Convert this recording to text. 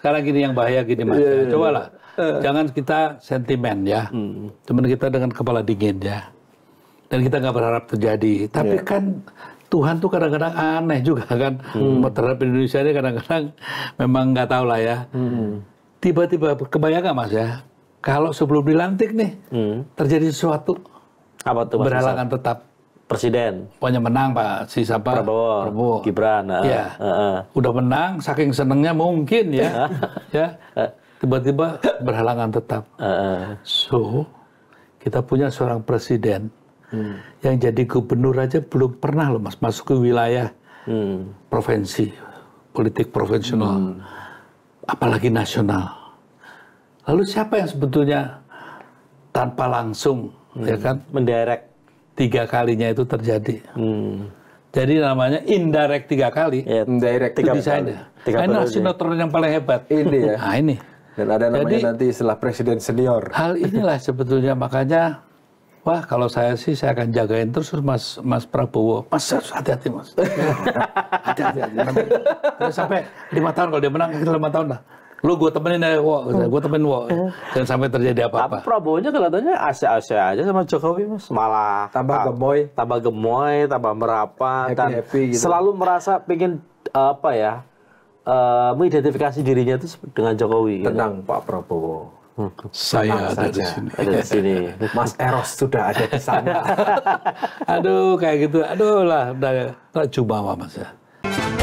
sekarang gini yang bahaya gini mas yeah, ya. Iya, iya, iya. cobalah Yeah. jangan kita sentimen ya hmm. teman kita dengan kepala dingin ya dan kita nggak berharap terjadi tapi yeah. kan Tuhan tuh kadang-kadang aneh juga kan hmm. terhadap Indonesia ini kadang-kadang memang nggak tahu lah ya tiba hmm. tiba-tiba kebayang nggak mas ya kalau sebelum dilantik nih hmm. terjadi sesuatu apa tuh berhalangan tetap presiden. Pokoknya menang Pak si siapa? Prabowo. Prabowo. Gibran. Uh, ya. Uh, uh. Udah menang, saking senengnya mungkin ya, ya tiba-tiba berhalangan tetap. Uh, uh. So kita punya seorang presiden hmm. yang jadi gubernur aja belum pernah loh mas masuk ke wilayah hmm. provinsi politik profesional, hmm. apalagi nasional. Lalu siapa yang sebetulnya tanpa langsung ya hmm. ya kan menderek tiga kalinya itu terjadi. Hmm. Jadi namanya indirect tiga kali. Yeah, indirect tiga kali. Ya. Tiga nah, ini sinetron yang paling hebat. Ini ya. Nah, ini. Dan ada namanya Jadi, nanti setelah presiden senior. Hal inilah sebetulnya makanya Wah, kalau saya sih saya akan jagain terus Mas Mas Prabowo. Mas hati-hati Mas. Hati-hati. sampai lima tahun kalau dia menang, lima tahun lah lu gue temenin deh, wo gue hmm. temenin wo dan eh. sampai terjadi apa-apa tapi Prabowo nya kelihatannya asya-asya aja sama Jokowi mas malah tambah tab gemoy tambah gemoy tambah merapat happy, dan gitu. selalu merasa pengen eh, apa ya uh, mengidentifikasi dirinya itu dengan Jokowi gitu. tenang gitu. Pak Prabowo hmm. saya ada saja. di sini. Ada di sini. Mas Eros sudah ada di sana. aduh, kayak gitu. Aduh lah, udah, udah coba mas ya.